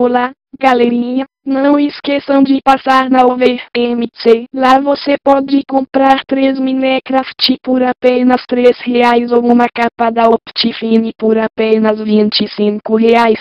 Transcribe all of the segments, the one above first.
Olá, galerinha, não esqueçam de passar na OVMC. Lá você pode comprar três Minecraft por apenas 3 reais ou uma capa da Optifine por apenas 25 reais.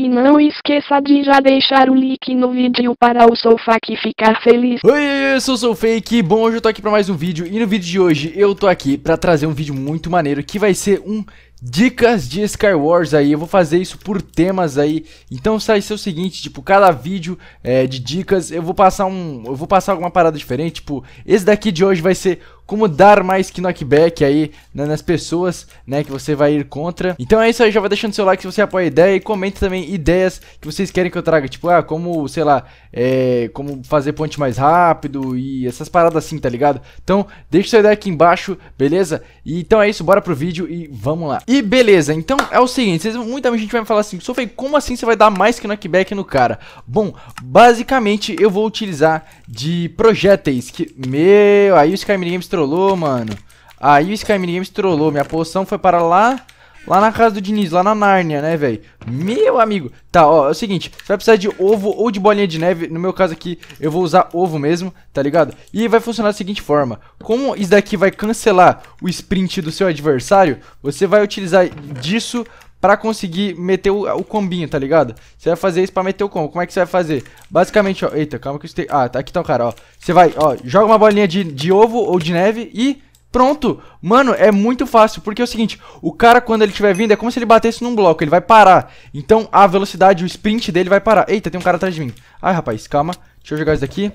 E não esqueça de já deixar o link no vídeo para o Soufak ficar feliz. Oi, eu sou o Soufake, bom, hoje eu tô aqui pra mais um vídeo. E no vídeo de hoje eu tô aqui pra trazer um vídeo muito maneiro que vai ser um dicas de Sky Wars aí, eu vou fazer isso por temas aí. Então sai ser o seguinte, tipo, cada vídeo é, de dicas, eu vou passar um, eu vou passar alguma parada diferente, tipo, esse daqui de hoje vai ser como dar mais que knockback aí né, nas pessoas, né, que você vai ir contra. Então é isso aí, já vai deixando seu like se você apoia a ideia e comenta também ideias que vocês querem que eu traga, tipo, ah, como, sei lá, é, como fazer ponte mais rápido e essas paradas assim, tá ligado? Então, deixa sua ideia aqui embaixo, beleza? E, então é isso, bora pro vídeo e vamos lá. E beleza, então é o seguinte, vocês, muita gente vai me falar assim, Sofei, como assim você vai dar mais que knockback no cara? Bom, basicamente eu vou utilizar de projéteis, que, meu, aí o Skyrim Games trollou, mano. Aí o Sky Minigames trollou. Minha poção foi para lá... Lá na casa do Diniz, lá na Nárnia, né, velho? Meu amigo. Tá, ó, é o seguinte. Você vai precisar de ovo ou de bolinha de neve. No meu caso aqui, eu vou usar ovo mesmo, tá ligado? E vai funcionar da seguinte forma. Como isso daqui vai cancelar o sprint do seu adversário, você vai utilizar disso para conseguir meter o, o, combinho, tá ligado? Você vai fazer isso pra meter o combo. Como é que você vai fazer? Basicamente, ó. Eita, calma que eu te... Ah, tá aqui tá o cara, ó. Você vai, ó, joga uma bolinha de, de ovo ou de neve e. Pronto, mano, é muito fácil, porque é o seguinte, o cara quando ele estiver vindo é como se ele batesse num bloco, ele vai parar, então a velocidade, o sprint dele vai parar, eita, tem um cara atrás de mim, ai rapaz, calma, deixa eu jogar isso daqui,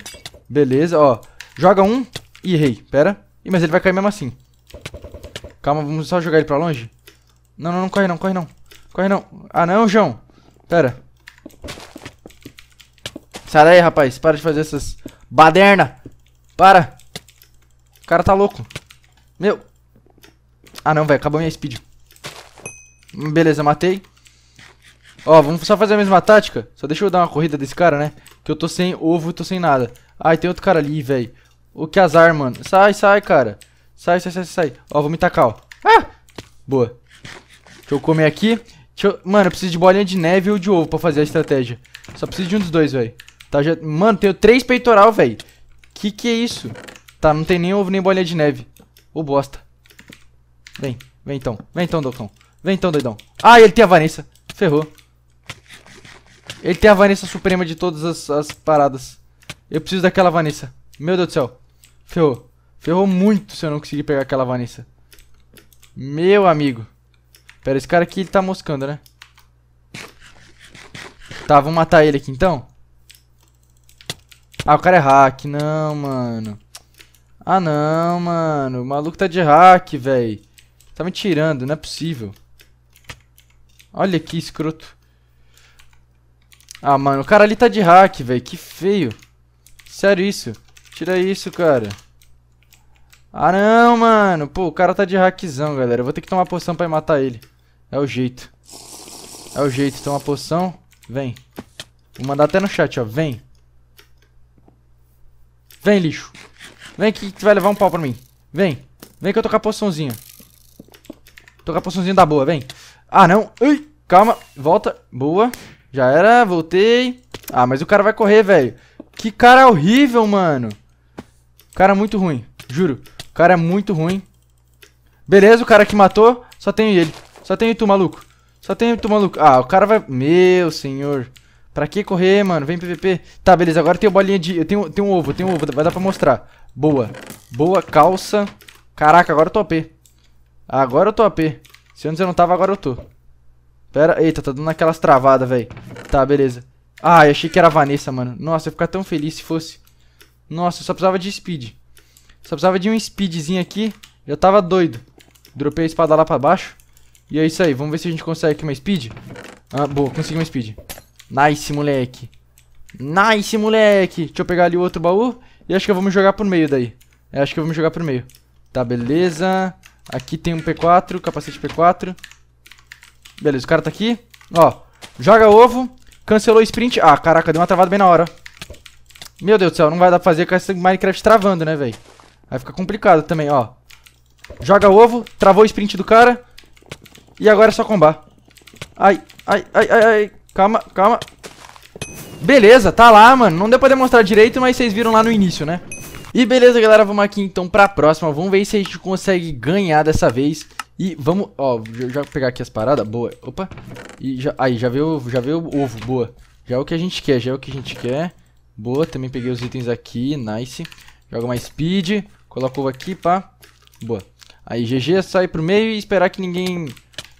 beleza, ó, joga um, e errei, pera, Ih, mas ele vai cair mesmo assim, calma, vamos só jogar ele pra longe, não, não, não corre não, corre não. Corre não. Ah, não, João. Pera. Sai daí, rapaz. Para de fazer essas baderna. Para. O cara tá louco. Meu. Ah, não, velho. Acabou minha speed. Beleza, matei. Ó, vamos só fazer a mesma tática. Só deixa eu dar uma corrida desse cara, né? Que eu tô sem ovo, e tô sem nada. Ai, tem outro cara ali, velho. O que azar, mano. Sai, sai, cara. Sai, sai, sai, sai. Ó, vou me tacar, ó. Ah! Boa. Deixa eu comer aqui. Eu... Mano, eu preciso de bolinha de neve ou de ovo pra fazer a estratégia. Só preciso de um dos dois, velho. Tá, já... Mano, tenho três peitoral, velho. Que que é isso? Tá, não tem nem ovo nem bolinha de neve. Ô, oh, bosta. Vem, vem então. Vem então, Docão. Vem então, doidão. Ah, ele tem a Vanessa. Ferrou. Ele tem a Vanessa suprema de todas as, as paradas. Eu preciso daquela Vanessa. Meu Deus do céu. Ferrou. Ferrou muito se eu não conseguir pegar aquela Vanessa. Meu amigo. Pera, esse cara aqui ele tá moscando, né? Tá, vamos matar ele aqui então. Ah, o cara é hack. Não, mano. Ah, não, mano. O maluco tá de hack, velho. Tá me tirando, não é possível. Olha que escroto. Ah, mano, o cara ali tá de hack, velho. Que feio. Sério isso. Tira isso, cara. Ah, não, mano. Pô, o cara tá de hackzão, galera. Eu vou ter que tomar poção pra matar ele. É o jeito. É o jeito. Toma poção. Vem. Vou mandar até no chat, ó. Vem. Vem, lixo. Vem que tu vai levar um pau pra mim. Vem. Vem que eu tô com a poçãozinha. Tô com a poçãozinha da boa, vem. Ah, não. Ui, calma. Volta. Boa. Já era, voltei. Ah, mas o cara vai correr, velho. Que cara horrível, mano. Cara muito ruim, juro. O cara é muito ruim. Beleza, o cara que matou, só tem ele. Só tem tu, maluco. Só tem tu, maluco. Ah, o cara vai... Meu senhor. Pra que correr, mano? Vem PVP. Tá, beleza. Agora tem bolinha de... Eu tenho, tenho um ovo, tem um ovo. Vai dar pra mostrar. Boa. Boa, calça. Caraca, agora eu tô AP. Agora eu tô AP. Se antes eu não tava, agora eu tô. Pera, eita, tá dando aquelas travadas, velho. Tá, beleza. Ah, eu achei que era a Vanessa, mano. Nossa, eu ia ficar tão feliz se fosse. Nossa, eu só precisava de speed. Só precisava de um speedzinho aqui. Eu tava doido. Dropei a espada lá pra baixo. E é isso aí, vamos ver se a gente consegue aqui uma speed. Ah, boa, consegui uma speed. Nice, moleque. Nice, moleque. Deixa eu pegar ali o outro baú. E acho que vamos jogar por meio daí. É, acho que vamos jogar por meio. Tá, beleza. Aqui tem um P4, capacete P4. Beleza, o cara tá aqui. Ó, joga ovo. Cancelou o sprint. Ah, caraca, deu uma travada bem na hora. Meu Deus do céu, não vai dar pra fazer com essa Minecraft travando, né, velho? Aí fica complicado também, ó. Joga ovo, travou o sprint do cara. E agora é só combar. Ai, ai, ai, ai, ai. Calma, calma. Beleza, tá lá, mano. Não deu pra demonstrar direito, mas vocês viram lá no início, né? E beleza, galera, vamos aqui então pra próxima. Vamos ver se a gente consegue ganhar dessa vez. E vamos, ó, já pegar aqui as paradas, boa. Opa. E já, aí, já veio, já veio o ovo, boa. Já é o que a gente quer, já é o que a gente quer. Boa, também peguei os itens aqui, nice. Joga mais speed, coloca ovo aqui, pá. Boa. Aí, GG, sai pro meio e esperar que ninguém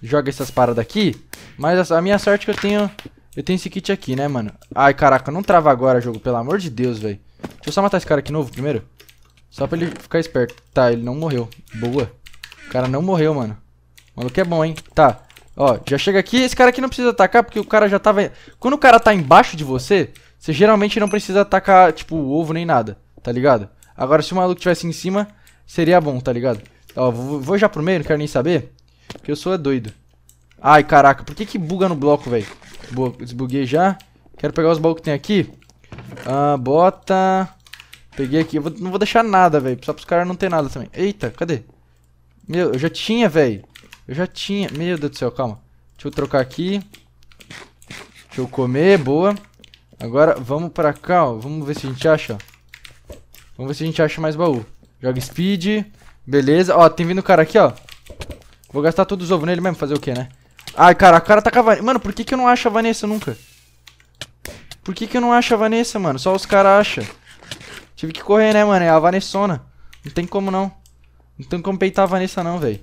joga essas paradas aqui. Mas a, a minha sorte é que eu tenho... Eu tenho esse kit aqui, né, mano? Ai, caraca, não trava agora, jogo. Pelo amor de Deus, velho. Deixa eu só matar esse cara aqui novo primeiro. Só pra ele ficar esperto. Tá, ele não morreu. Boa. O cara não morreu, mano. O maluco é bom, hein? Tá. Ó, já chega aqui. Esse cara aqui não precisa atacar, porque o cara já tava... Quando o cara tá embaixo de você, você geralmente não precisa atacar, tipo, o ovo nem nada. Tá ligado? Agora, se o maluco tivesse em cima, seria bom, tá ligado? Ó, vou já pro meio, não quero nem saber. Porque eu sou é doido. Ai, caraca, por que que buga no bloco, velho? Desbuguei já. Quero pegar os baús que tem aqui. Ah, bota... Peguei aqui. Eu vou, não vou deixar nada, velho. Só pros caras não ter nada também. Eita, cadê? Meu, eu já tinha, velho. Eu já tinha. Meu Deus do céu, calma. Deixa eu trocar aqui. Deixa eu comer, boa. Agora, vamos pra cá, ó. Vamos ver se a gente acha, ó. Vamos ver se a gente acha mais baú. Joga speed. Beleza. Ó, tem vindo o cara aqui, ó. Vou gastar todos os ovos nele mesmo, fazer o quê, né? Ai, cara, o cara tá com a Vanessa. Mano, por que, que eu não acho a Vanessa nunca? Por que, que eu não acho a Vanessa, mano? Só os caras acham. Tive que correr, né, mano? É a Vanessona. Não tem como não. Não tem como peitar a Vanessa não, velho.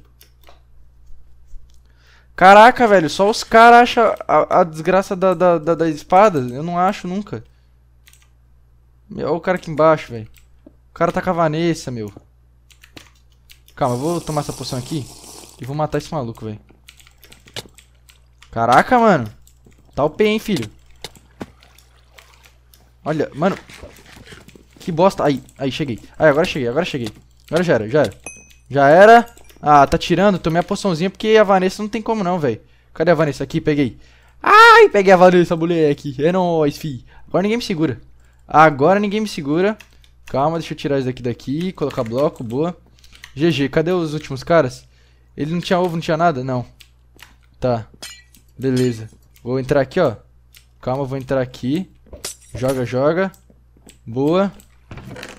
Caraca, velho, só os caras acham a, a, desgraça da, da, da, da espada. Eu não acho nunca. Olha o cara aqui embaixo, velho. O cara tá com a Vanessa, meu. Calma, eu vou tomar essa poção aqui. E vou matar esse maluco, velho. Caraca, mano. Tá o P, hein, filho. Olha, mano. Que bosta. Aí, aí, cheguei. Aí, agora cheguei, agora cheguei. Agora já era, já era. Já era. Ah, tá tirando. Tomei a poçãozinha porque a Vanessa não tem como não, velho. Cadê a Vanessa? Aqui, peguei. Ai, peguei a Vanessa, moleque. É nóis, fi. Agora ninguém me segura. Agora ninguém me segura. Calma, deixa eu tirar isso daqui daqui. Colocar bloco, boa. GG, cadê os últimos caras? Ele não tinha ovo, não tinha nada? Não. Tá. Beleza. Vou entrar aqui, ó. Calma, vou entrar aqui. Joga, joga. Boa.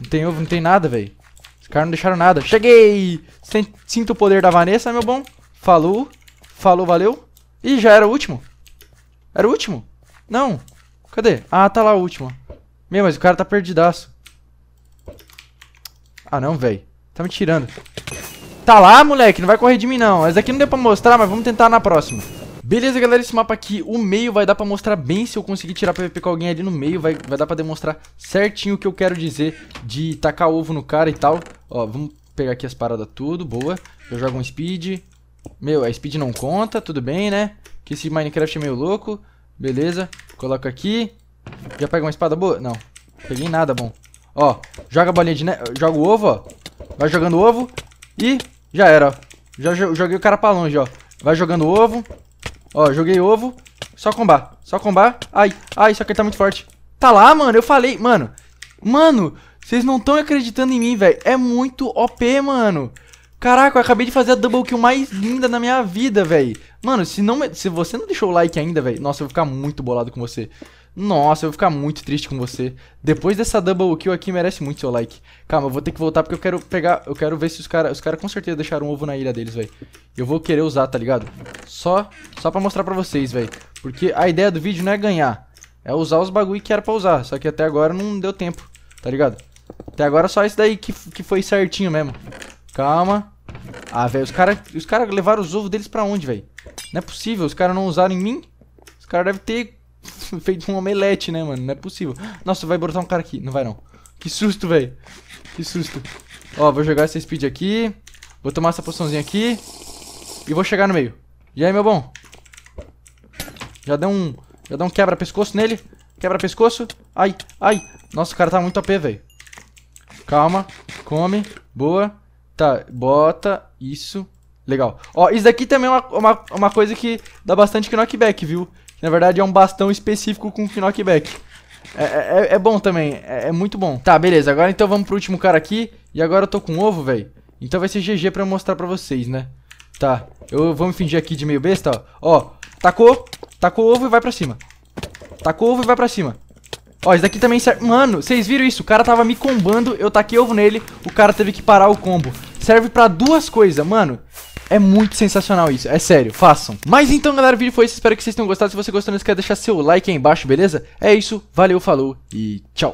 Não tem ovo, não tem nada, velho. Os caras não deixaram nada. Cheguei! Sinto o poder da Vanessa, meu bom. Falou. Falou, valeu. Ih, já era o último. Era o último? Não. Cadê? Ah, tá lá o último. Meu, mas o cara tá perdidaço. Ah, não, velho. Tá me tirando. Tá lá, moleque, não vai correr de mim não. Essa aqui não deu pra mostrar, mas vamos tentar na próxima. Beleza, galera, esse mapa aqui, o meio vai dar pra mostrar bem se eu conseguir tirar PVP com alguém ali no meio, vai, vai dar pra demonstrar certinho o que eu quero dizer de tacar ovo no cara e tal. Ó, vamos pegar aqui as paradas tudo, boa. Eu jogo um speed. Meu, a speed não conta, tudo bem, né? Que esse Minecraft é meio louco. Beleza, coloca aqui. Já pega uma espada boa? Não, peguei nada, bom. Ó, joga a bolinha de neve, joga o ovo, ó. Vai jogando ovo, e já era, ó. Já joguei o cara pra longe, ó. Vai jogando ovo. Ó, joguei ovo. Só combar. Só combar. Ai, ai, só que ele tá muito forte. Tá lá, mano. Eu falei, mano. Mano, vocês não estão acreditando em mim, velho. É muito OP, mano. Caraca, eu acabei de fazer a double kill mais linda da minha vida, velho. Mano, se, não, se você não deixou o like ainda, velho, nossa, eu vou ficar muito bolado com você. Nossa, eu vou ficar muito triste com você. Depois dessa double kill aqui, merece muito seu like. Calma, eu vou ter que voltar porque eu quero pegar... Eu quero ver se os caras... Os caras com certeza deixaram um ovo na ilha deles, velho. Eu vou querer usar, tá ligado? Só, só pra mostrar pra vocês, velho. Porque a ideia do vídeo não é ganhar. É usar os bagulho que era pra usar. Só que até agora não deu tempo, tá ligado? Até agora é só isso daí que, que foi certinho mesmo. Calma. Ah, velho, os caras os cara levaram os ovos deles pra onde, velho? Não é possível, os caras não usaram em mim? Os caras devem ter feito um omelete, né, mano? Não é possível. Nossa, vai brotar um cara aqui. Não vai, não. Que susto, velho. Que susto. Ó, vou jogar essa speed aqui. Vou tomar essa poçãozinha aqui. E vou chegar no meio. E aí, meu bom? Já deu um... Já deu um quebra-pescoço nele. Quebra-pescoço. Ai, ai. Nossa, o cara tá muito AP, velho. Calma. Come. Boa. Tá, bota. Isso. Legal. Ó, isso daqui também é uma, uma, uma coisa que dá bastante knockback, viu? na verdade é um bastão específico com knockback. É, é, é, é bom também, é, é, muito bom. Tá, beleza, agora então vamos pro último cara aqui. E agora eu tô com ovo, velho. Então vai ser GG pra eu mostrar pra vocês, né? Tá, eu vou me fingir aqui de meio besta, ó. Ó, tacou, tacou ovo e vai pra cima. Tacou ovo e vai pra cima. Ó, isso daqui também serve... Mano, vocês viram isso? O cara tava me combando, eu taquei ovo nele, o cara teve que parar o combo. Serve pra duas coisas, mano. É muito sensacional isso, é sério, façam. Mas então, galera, o vídeo foi esse, espero que vocês tenham gostado. Se você gostou, não esquece de deixar seu like aí embaixo, beleza? É isso, valeu, falou e tchau.